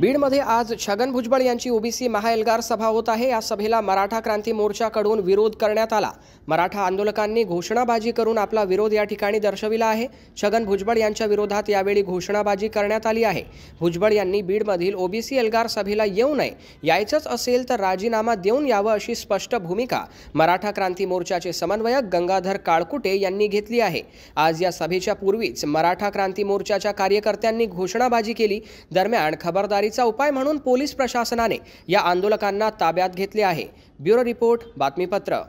बीडमध्ये आज छगन भुजबळ यांची ओबीसी महाएलगार सभा होत आहे या सभेला मराठा क्रांती मोर्चाकडून विरोध करण्यात आला मराठा आंदोलकांनी घोषणाबाजी करून आपला विरोध या ठिकाणी दर्शविला आहे छगन भुजबळ यांच्या विरोधात यावेळी घोषणाबाजी करण्यात आली आहे भुजबळ यांनी बीडमधील ओबीसी एल्गार सभेला येऊ नये यायचंच असेल तर राजीनामा देऊन यावं अशी स्पष्ट भूमिका मराठा क्रांती मोर्चाचे समन्वयक गंगाधर काळकुटे यांनी घेतली आहे आज या सभेच्या पूर्वीच मराठा क्रांती मोर्चाच्या कार्यकर्त्यांनी घोषणाबाजी केली दरम्यान खबरदारी खबरदारीचा उपाय म्हणून पोलीस प्रशासनाने या आंदोलकांना ताब्यात घेतले आहे ब्युरो रिपोर्ट बातमीपत्र